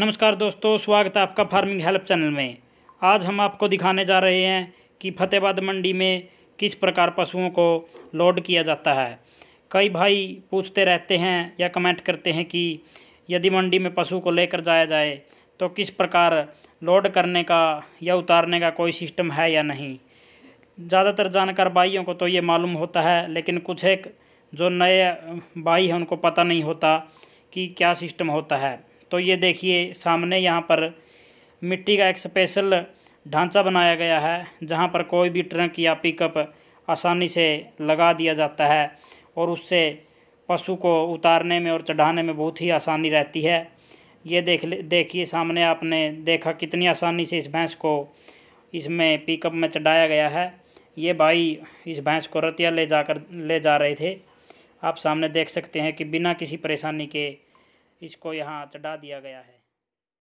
नमस्कार दोस्तों स्वागत है आपका फार्मिंग हेल्प चैनल में आज हम आपको दिखाने जा रहे हैं कि फतेहबाद मंडी में किस प्रकार पशुओं को लोड किया जाता है कई भाई पूछते रहते हैं या कमेंट करते हैं कि यदि मंडी में पशु को लेकर जाया जाए तो किस प्रकार लोड करने का या उतारने का कोई सिस्टम है या नहीं ज़्यादातर जानकार भाइयों को तो ये मालूम होता है लेकिन कुछ एक जो नए भाई हैं उनको पता नहीं होता कि क्या सिस्टम होता है तो ये देखिए सामने यहाँ पर मिट्टी का एक स्पेशल ढांचा बनाया गया है जहाँ पर कोई भी ट्रंक या पिकअप आसानी से लगा दिया जाता है और उससे पशु को उतारने में और चढ़ाने में बहुत ही आसानी रहती है ये देख देखिए सामने आपने देखा कितनी आसानी से इस भैंस को इसमें पिकअप में चढ़ाया गया है ये भाई इस भैंस को रतिया ले जाकर ले जा रहे थे आप सामने देख सकते हैं कि बिना किसी परेशानी के इसको यहाँ चढ़ा दिया गया है